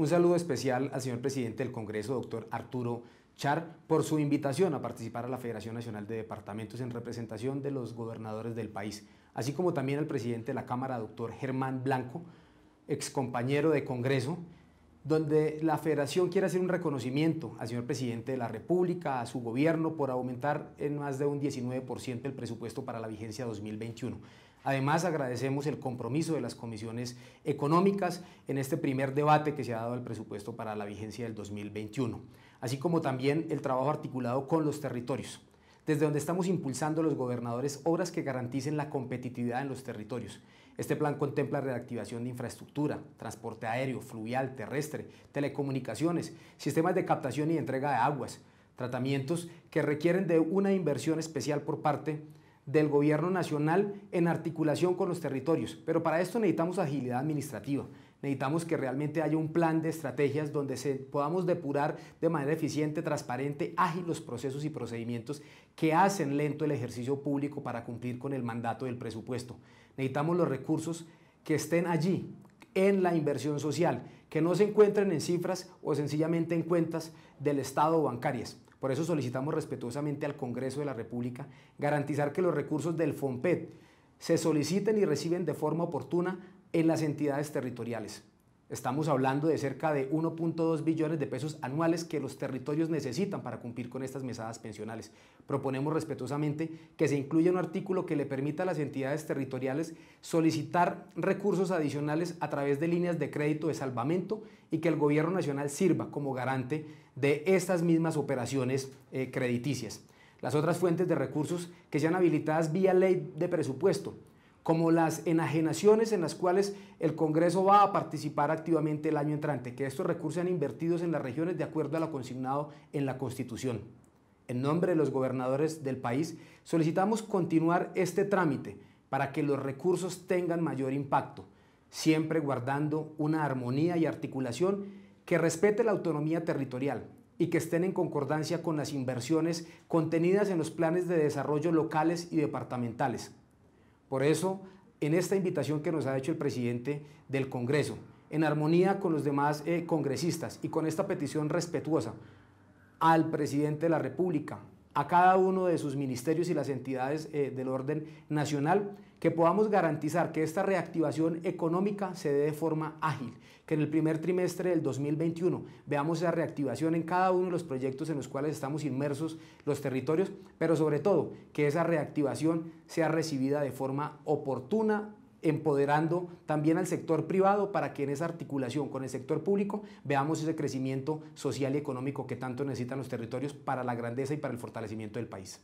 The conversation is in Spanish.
Un saludo especial al señor presidente del Congreso, doctor Arturo Char, por su invitación a participar a la Federación Nacional de Departamentos en representación de los gobernadores del país, así como también al presidente de la Cámara, doctor Germán Blanco, excompañero de Congreso donde la federación quiere hacer un reconocimiento al señor presidente de la República, a su gobierno, por aumentar en más de un 19% el presupuesto para la vigencia 2021. Además, agradecemos el compromiso de las comisiones económicas en este primer debate que se ha dado al presupuesto para la vigencia del 2021, así como también el trabajo articulado con los territorios desde donde estamos impulsando a los gobernadores obras que garanticen la competitividad en los territorios. Este plan contempla reactivación de infraestructura, transporte aéreo, fluvial, terrestre, telecomunicaciones, sistemas de captación y entrega de aguas, tratamientos que requieren de una inversión especial por parte de del gobierno nacional en articulación con los territorios. Pero para esto necesitamos agilidad administrativa. Necesitamos que realmente haya un plan de estrategias donde podamos depurar de manera eficiente, transparente, ágil los procesos y procedimientos que hacen lento el ejercicio público para cumplir con el mandato del presupuesto. Necesitamos los recursos que estén allí, en la inversión social, que no se encuentren en cifras o sencillamente en cuentas del Estado o bancarias. Por eso solicitamos respetuosamente al Congreso de la República garantizar que los recursos del FOMPED se soliciten y reciben de forma oportuna en las entidades territoriales. Estamos hablando de cerca de 1.2 billones de pesos anuales que los territorios necesitan para cumplir con estas mesadas pensionales. Proponemos respetuosamente que se incluya un artículo que le permita a las entidades territoriales solicitar recursos adicionales a través de líneas de crédito de salvamento y que el gobierno nacional sirva como garante de estas mismas operaciones eh, crediticias. Las otras fuentes de recursos que sean habilitadas vía ley de presupuesto como las enajenaciones en las cuales el Congreso va a participar activamente el año entrante, que estos recursos sean invertidos en las regiones de acuerdo a lo consignado en la Constitución. En nombre de los gobernadores del país, solicitamos continuar este trámite para que los recursos tengan mayor impacto, siempre guardando una armonía y articulación que respete la autonomía territorial, y que estén en concordancia con las inversiones contenidas en los planes de desarrollo locales y departamentales, por eso, en esta invitación que nos ha hecho el presidente del Congreso, en armonía con los demás eh, congresistas y con esta petición respetuosa al presidente de la República, a cada uno de sus ministerios y las entidades eh, del orden nacional, que podamos garantizar que esta reactivación económica se dé de forma ágil, que en el primer trimestre del 2021 veamos esa reactivación en cada uno de los proyectos en los cuales estamos inmersos los territorios, pero sobre todo que esa reactivación sea recibida de forma oportuna, empoderando también al sector privado para que en esa articulación con el sector público veamos ese crecimiento social y económico que tanto necesitan los territorios para la grandeza y para el fortalecimiento del país.